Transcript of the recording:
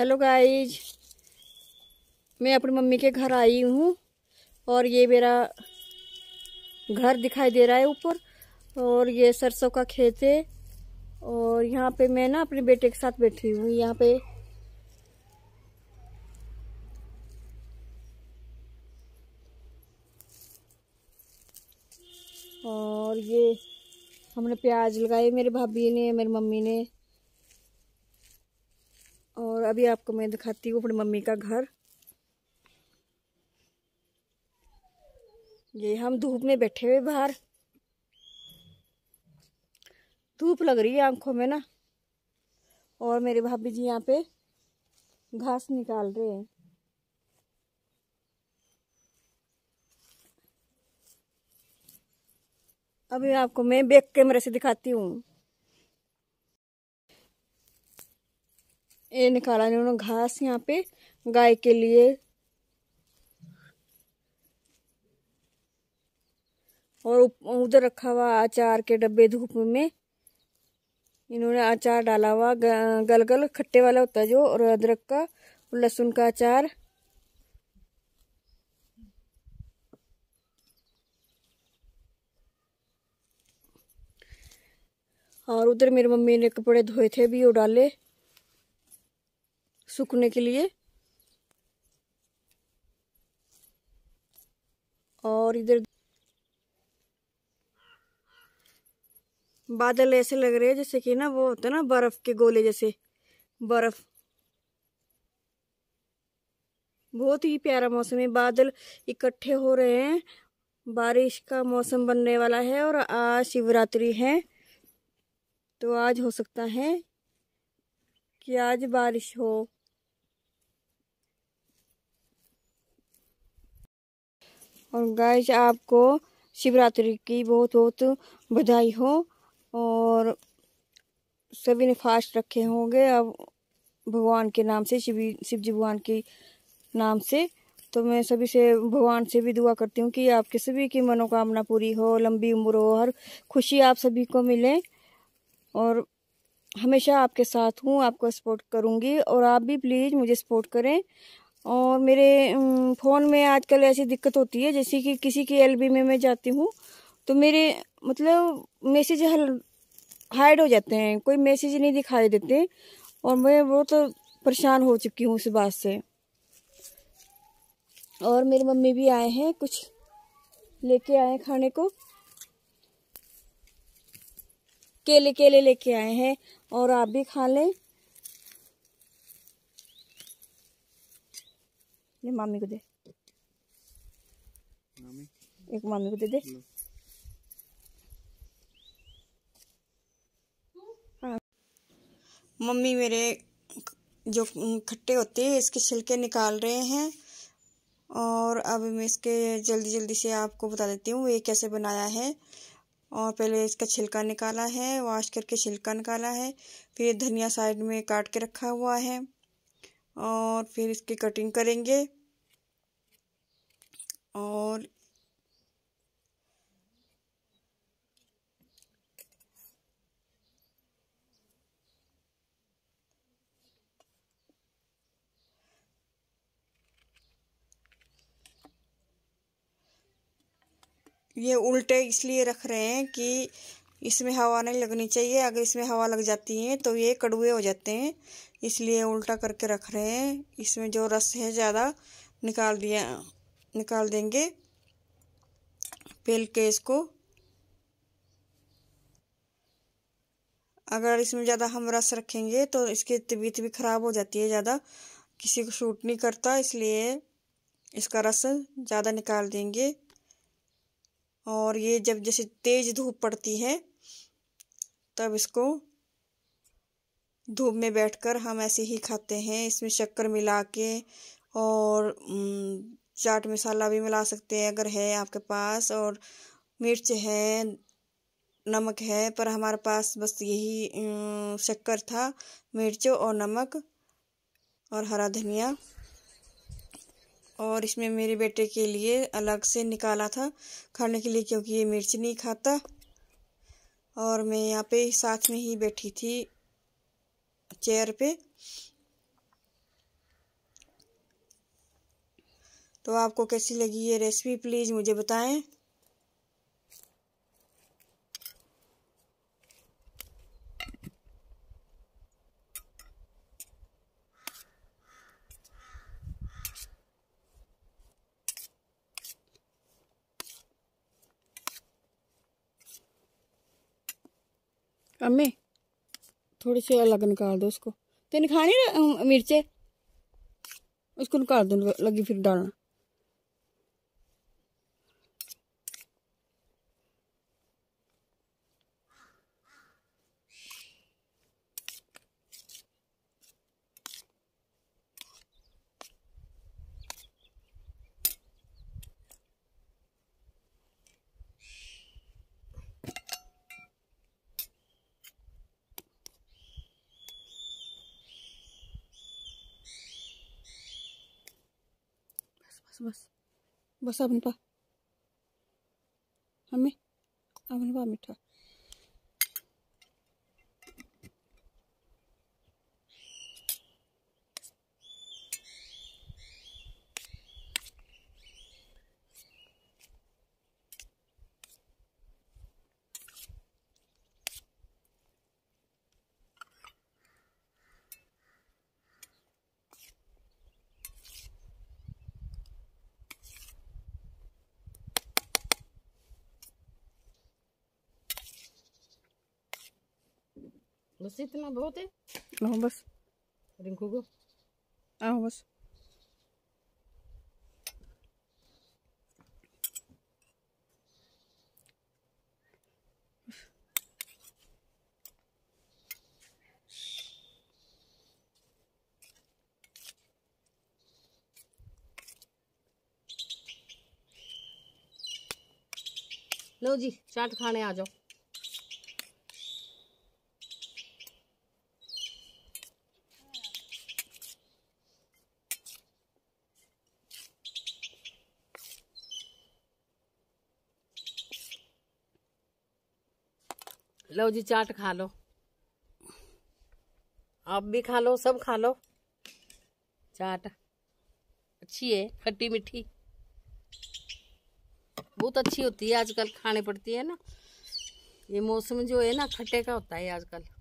Hello guys मैं अपनी mummy के घर आई हूँ और ये मेरा घर दिखाई दे रहा है ऊपर और ये सरसों का खेत है और यहाँ पे मैं ना अपने बेटे के साथ बैठी हूँ यहाँ पे और ये हमने प्याज लगाए मेरे भाभी ने मेरी मम्मी ने और अभी आपको मैं दिखाती हूँ अपनी मम्मी का घर ये हम धूप में बैठे हुए बाहर धूप लग रही है आंखों में ना और मेरे भाभी जी यहाँ पे घास निकाल रहे हैं अभी आपको मैं बैक कैमरे से दिखाती हूँ ये निकाला इन्होंने घास यहाँ पे गाय के लिए और उधर रखा हुआ अचार के डब्बे धूप में इन्होंने अचार डाला हुआ गलगल खट्टे वाला होता है जो और अदरक का लहसुन का अचार और उधर मेरी मम्मी ने कपड़े धोए थे भी वो डाले सूखने के लिए और इधर बादल ऐसे लग रहे हैं जैसे कि ना वो होता है ना बर्फ के गोले जैसे बर्फ बहुत ही प्यारा मौसम है बादल इकट्ठे हो रहे हैं बारिश का मौसम बनने वाला है और आज शिवरात्रि है तो आज हो सकता है कि आज बारिश हो और गैस आपको शिवरात्रि की बहुत बहुत बधाई हो और सभी ने फास्ट रखे होंगे अब भगवान के नाम से शिव शिव जी भगवान के नाम से तो मैं सभी से भगवान से भी दुआ करती हूँ कि आपके सभी की मनोकामना पूरी हो लंबी उम्र हो हर खुशी आप सभी को मिले और हमेशा आपके साथ हूँ आपको सपोर्ट करूँगी और आप भी प्लीज़ मुझे सपोर्ट करें और मेरे फ़ोन में आजकल ऐसी दिक्कत होती है जैसे कि किसी की एलबी में मैं जाती हूँ तो मेरे मतलब मैसेज हाइड हो जाते हैं कोई मैसेज नहीं दिखाई देते और मैं बहुत तो परेशान हो चुकी हूँ उस बात से और मेरी मम्मी भी आए हैं कुछ लेके आए हैं खाने को केले केले लेके आए हैं और आप भी खा लें ले मामी को दे मामी एक मामी को दे दे हाँ। मम्मी मेरे जो खट्टे होते हैं इसके छिलके निकाल रहे हैं और अब मैं इसके जल्दी जल्दी से आपको बता देती हूँ ये कैसे बनाया है और पहले इसका छिलका निकाला है वॉश करके छिलका निकाला है फिर धनिया साइड में काट के रखा हुआ है और फिर इसकी कटिंग करेंगे और ये उल्टे इसलिए रख रहे हैं कि इसमें हवा नहीं लगनी चाहिए अगर इसमें हवा लग जाती है तो ये कड़ुए हो जाते हैं इसलिए उल्टा करके रख रहे हैं इसमें जो रस है ज़्यादा निकाल दिया निकाल देंगे पेल के इसको अगर इसमें ज़्यादा हम रस रखेंगे तो इसकी तबीयत भी ख़राब हो जाती है ज़्यादा किसी को शूट नहीं करता इसलिए इसका रस ज़्यादा निकाल देंगे और ये जब जैसे तेज़ धूप पड़ती है तब इसको धूप में बैठकर हम ऐसे ही खाते हैं इसमें शक्कर मिला के और चाट मसाला भी मिला सकते हैं अगर है आपके पास और मिर्च है नमक है पर हमारे पास बस यही शक्कर था मिर्च और नमक और हरा धनिया और इसमें मेरे बेटे के लिए अलग से निकाला था खाने के लिए क्योंकि ये मिर्च नहीं खाता और मैं यहाँ पे साथ में ही बैठी थी चेयर पे तो आपको कैसी लगी ये रेसिपी प्लीज़ मुझे बताएं अम्मे थोड़े से अलग निकाल दो उसको तेने खानी मिर्चे उसको निकाल दो लगी फिर डालना बस बस अबनपा हमें अबनपा मिठा बस इतना बहुत है आओ हाँ, बस रिंकू को आओ हाँ, बस लो जी चाट खाने आ जाओ लो जी चाट खा लो आप भी खा लो सब खा लो चाट अच्छी है खट्टी मीठी बहुत अच्छी होती है आजकल खाने पड़ती है ना ये मौसम जो है ना खट्टे का होता है आजकल